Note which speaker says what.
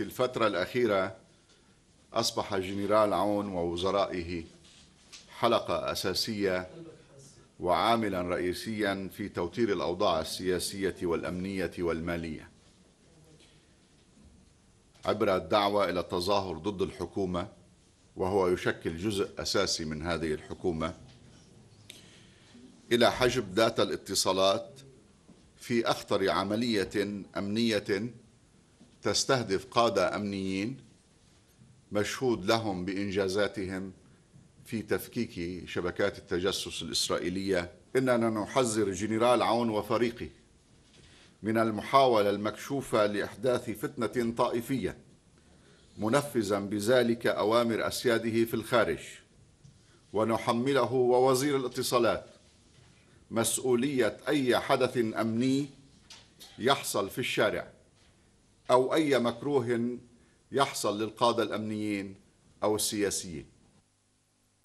Speaker 1: في الفترة الأخيرة أصبح جنرال عون ووزرائه حلقة أساسية وعاملا رئيسيا في توتير الأوضاع السياسية والأمنية والمالية عبر الدعوة إلى التظاهر ضد الحكومة وهو يشكل جزء أساسي من هذه الحكومة إلى حجب داتا الاتصالات في أخطر عملية أمنية تستهدف قادة أمنيين مشهود لهم بإنجازاتهم في تفكيك شبكات التجسس الإسرائيلية إننا نحذر جنرال عون وفريقه من المحاولة المكشوفة لإحداث فتنة طائفية منفذا بذلك أوامر أسياده في الخارج ونحمله ووزير الاتصالات مسؤولية أي حدث أمني يحصل في الشارع أو أي مكروه يحصل للقادة الأمنيين أو السياسيين